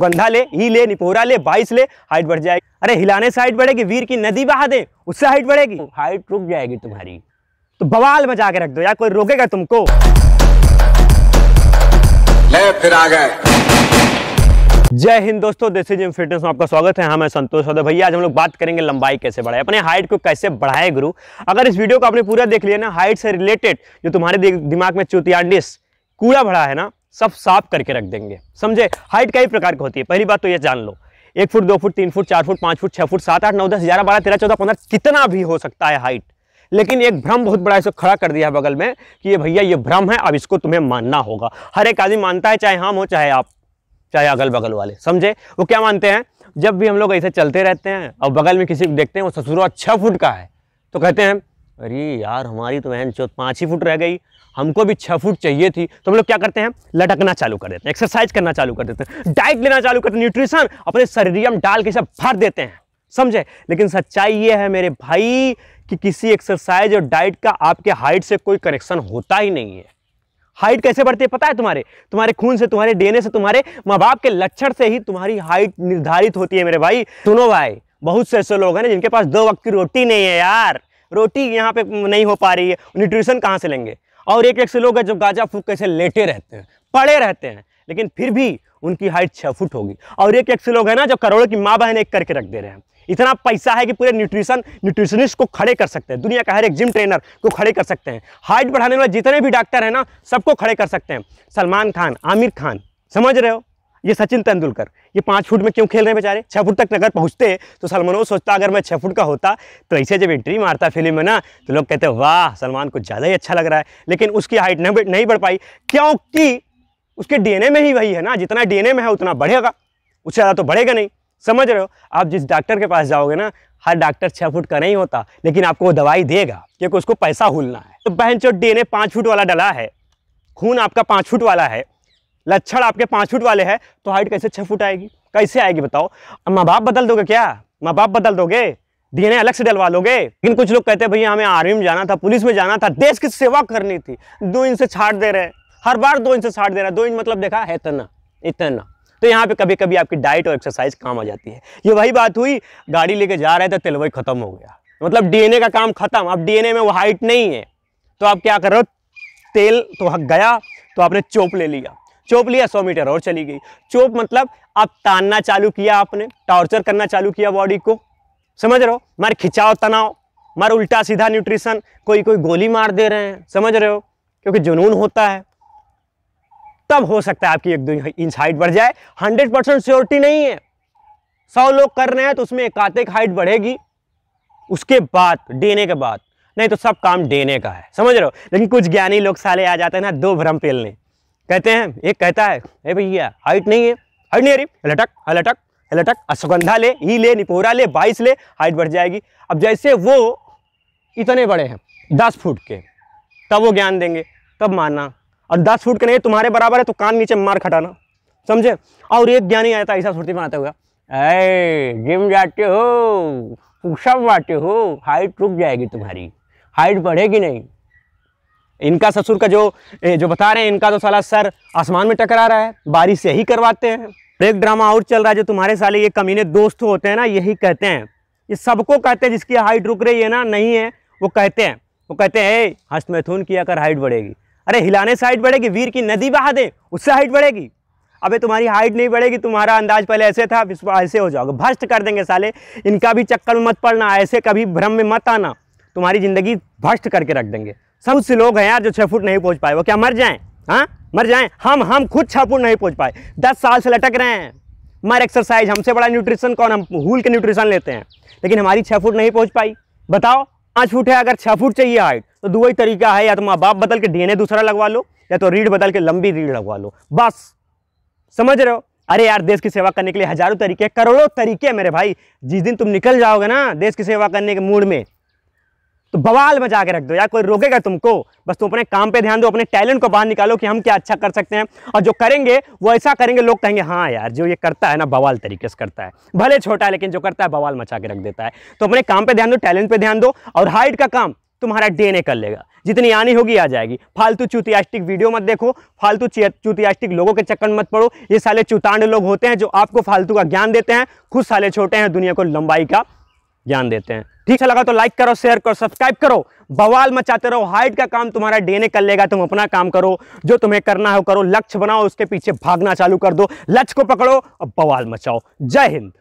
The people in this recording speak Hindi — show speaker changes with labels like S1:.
S1: बंधा ले ही ले निपोरा ले बाईस ले हाइट बढ़ जाएगी अरे हिलाने से हाइट बढ़ेगी वीर की नदी बहा दे उससे हाइट बढ़ेगी हाइट रुक जाएगी तुम्हारी तो बवाल बचा के रख दो यार कोई रोकेगा तुमको ले फिर आ गए जय हिंद दोस्तों देसी जिम फिटनेस में आपका स्वागत है हाँ मैं संतोष सौदे भैया आज हम लोग बात करेंगे लंबाई कैसे बढ़ाए अपने हाइट को कैसे बढ़ाए गुरु अगर इस वीडियो को आपने पूरा देख लिया ना हाइट से रिलेटेड जो तुम्हारे दिमाग में चुतियांडिस कूड़ा भरा है ना सब साफ करके रख देंगे समझे हाइट कई प्रकार की होती है पहली बात तो ये जान लो एक फुट दो फुट तीन फुट चार फुट पाँच फुट छः फुट सात आठ नौ दस ग्यारह बारह तेरह चौदह पंद्रह कितना भी हो सकता है हाइट लेकिन एक भ्रम बहुत बड़ा इसको खड़ा कर दिया है बगल में कि ये भैया ये भ्रम है अब इसको तुम्हें मानना होगा हर एक आदमी मानता है चाहे हम हो चाहे आप चाहे अगल बगल वाले समझे वो क्या मानते हैं जब भी हम लोग ऐसे चलते रहते हैं और बगल में किसी को देखते हैं वो ससुराल छः फुट का है तो कहते हैं अरे यार हमारी तो बहन चौथ पाँच ही फुट रह गई हमको भी छः फुट चाहिए थी तो हम लोग क्या करते हैं लटकना चालू कर देते हैं एक्सरसाइज करना चालू कर देते हैं डाइट लेना चालू करते हैं न्यूट्रिशन अपने शरीर में डाल के सब भर देते हैं समझे लेकिन सच्चाई ये है मेरे भाई कि किसी एक्सरसाइज और डाइट का आपके हाइट से कोई कनेक्शन होता ही नहीं है हाइट कैसे बढ़ती है पता है तुम्हारे तुम्हारे खून से तुम्हारे डीएनए से तुम्हारे माँ बाप के लक्षण से ही तुम्हारी हाइट निर्धारित होती है मेरे भाई सुनो भाई बहुत से ऐसे लोग हैं ना जिनके पास दो वक्त की रोटी नहीं है यार रोटी यहाँ पे नहीं हो पा रही है न्यूट्रिशन कहाँ से लेंगे और एक एक से लोग है जो गाजा फूक कैसे लेटे रहते हैं पड़े रहते हैं लेकिन फिर भी उनकी हाइट छः फुट होगी और एक एक से लोग हैं ना जो करोड़ों की माँ बहन एक करके रख दे रहे हैं इतना पैसा है कि पूरे न्यूट्रिशन न्यूट्रिशनिस्ट को खड़े कर सकते हैं दुनिया का हर एक जिम ट्रेनर को खड़े कर सकते हैं हाइट बढ़ाने वाले जितने भी डॉक्टर हैं ना सबको खड़े कर सकते हैं सलमान खान आमिर खान समझ रहे हो ये सचिन तेंदुलकर ये पाँच फुट में क्यों खेल रहे हैं बेचारे छः फुट तक अगर पहुँचते तो सलमान वो सोचता अगर मैं छः फुट का होता तो ऐसे जब एंट्री मारता फिल्म में ना तो लोग कहते वाह सलमान को ज़्यादा ही अच्छा लग रहा है लेकिन उसकी हाइट नहीं बढ़ पाई क्योंकि उसके डीएनए में ही वही है ना जितना डीएनए में है उतना बढ़ेगा उससे ज़्यादा तो बढ़ेगा नहीं समझ रहे हो आप जिस डॉक्टर के पास जाओगे ना हर डॉक्टर छः फुट का नहीं होता लेकिन आपको वो दवाई देगा क्योंकि उसको पैसा हुलना है तो बहन चो डी एन पाँच फुट वाला डला है खून आपका पाँच फुट वाला है लच्छड़ आपके पाँच फुट वाले हैं तो हाइट कैसे छः फुट आएगी कैसे आएगी बताओ माँ बाप बदल दोगे क्या माँ बाप बदल दोगे डीएनए अलग से डलवा लोगे लेकिन कुछ लोग कहते हैं भैया हमें आर्मी में जाना था पुलिस में जाना था देश की सेवा करनी थी दो इंच से छाट दे रहे हर बार दो इंच से छाट दे रहे दो इंच मतलब देखा है इतना इतना तो यहाँ पे कभी कभी आपकी डाइट और एक्सरसाइज काम आ जाती है ये वही बात हुई गाड़ी लेके जा रहे थे तेलवाई खत्म हो गया मतलब डीएनए का काम खत्म अब डीएनए में वो हाइट नहीं है तो आप क्या कर रहे हो तेल तो हक गया तो आपने चोप ले लिया चोप लिया सौ मीटर और चली गई चोप मतलब अब तानना चालू किया आपने टॉर्चर करना चालू किया बॉडी को समझ रहे हो मार खिंचाव तनाव मार उल्टा सीधा न्यूट्रिशन कोई कोई गोली मार दे रहे हैं समझ रहे हो क्योंकि जुनून होता है तब हो सकता है आपकी एक दो इंच हाइट बढ़ जाए हंड्रेड परसेंट श्योरिटी नहीं है सौ लोग कर रहे हैं तो उसमें एकाधिक हाइट बढ़ेगी उसके बाद देने के बाद नहीं तो सब काम देने का है समझ रहे हो लेकिन कुछ ज्ञानी लोग साले आ जाते हैं ना दो भ्रम पेलने कहते हैं एक कहता है अरे भैया हाइट नहीं है हाइट नहीं अरे हलटक लटक हलटक अश्वगंधा ले ई ले निपोरा ले बाईस ले हाइट बढ़ जाएगी अब जैसे वो इतने बड़े हैं दस फुट के तब वो ज्ञान देंगे तब मानना और दस फुट के नहीं तुम्हारे बराबर है तो कान नीचे मार खटाना समझे और एक ज्ञानी आया था ऐसा सुरती में आता हुआ अरे जिम जाते हो सब बाटे हो हाइट रुक जाएगी तुम्हारी हाइट बढ़ेगी नहीं इनका ससुर का जो जो बता रहे हैं इनका तो साला सर आसमान में टकरा रहा है बारिश यही करवाते हैं एक ड्रामा और चल रहा है जो तुम्हारे साले ये कमीने दोस्त होते हैं ना यही कहते हैं ये सबको कहते हैं जिसकी हाइट रुक रही है ना नहीं है वो कहते हैं वो कहते हैं हस्त मैथुन किया कर हाइट बढ़ेगी अरे हिलाने से हाइट बढ़ेगी वीर की नदी बहा दें उससे हाइट बढ़ेगी अबे तुम्हारी हाइट नहीं बढ़ेगी तुम्हारा अंदाज पहले ऐसे था इस ऐसे हो जाओगे भ्रष्ट कर देंगे साले इनका भी चक्कर में मत पड़ना ऐसे कभी भ्रम में मत आना तुम्हारी ज़िंदगी भ्रष्ट करके रख देंगे सब से लोग हैं यार जो छः फुट नहीं पहुंच पाए वो क्या मर जाएं हाँ मर जाएं हम हम खुद छः फुट नहीं पहुंच पाए दस साल से लटक रहे हैं मर एक्सरसाइज हमसे बड़ा न्यूट्रिशन कौन हम हूल के न्यूट्रिशन लेते हैं लेकिन हमारी छः फुट नहीं पहुँच पाई बताओ पाँच फुट है अगर छः फुट चाहिए हाइट तो दो ही तरीका है या तो माँ बाप बदल के डीएनए दूसरा लगवा लो या तो रीढ़ बदल के लंबी रीढ़ लगवा लो बस समझ रहे हो अरे यार देश की सेवा करने के लिए हजारों तरीके करोड़ों तरीके मेरे भाई जिस दिन तुम निकल जाओगे ना देश की सेवा करने के मूड में तो बवाल मचा के रख दो यार कोई रोकेगा तुमको बस तुम अपने काम पे ध्यान दो अपने टैलेंट को बाहर निकालो कि हम क्या अच्छा कर सकते हैं और जो करेंगे वो ऐसा करेंगे लोग कहेंगे हाँ यार जो ये करता है ना बवाल तरीके से करता है भले छोटा है लेकिन जो करता है बवाल मचा के रख देता है तो अपने काम पर ध्यान दो टैलेंट पर ध्यान दो और हाइट का काम तुम्हारा डीएनए कर लेगा जितनी आनी होगी आ जाएगी फालतू चुतियास्टिक वीडियो मत देखो फालतू चुतियास्टिक लोगों के चक्कर मत पड़ो ये साले चुतांड लोग होते हैं जो आपको फालतू का ज्ञान देते हैं खुद साले छोटे हैं दुनिया को लंबाई का ज्ञान देते हैं ठीक है लगा तो लाइक करो शेयर करो सब्सक्राइब करो बवाल मचाते रहो हाइट का काम तुम्हारा डीएनए कर लेगा तुम अपना काम करो जो तुम्हें करना हो करो लक्ष्य बनाओ उसके पीछे भागना चालू कर दो लक्ष्य को पकड़ो और बवाल मचाओ जय हिंद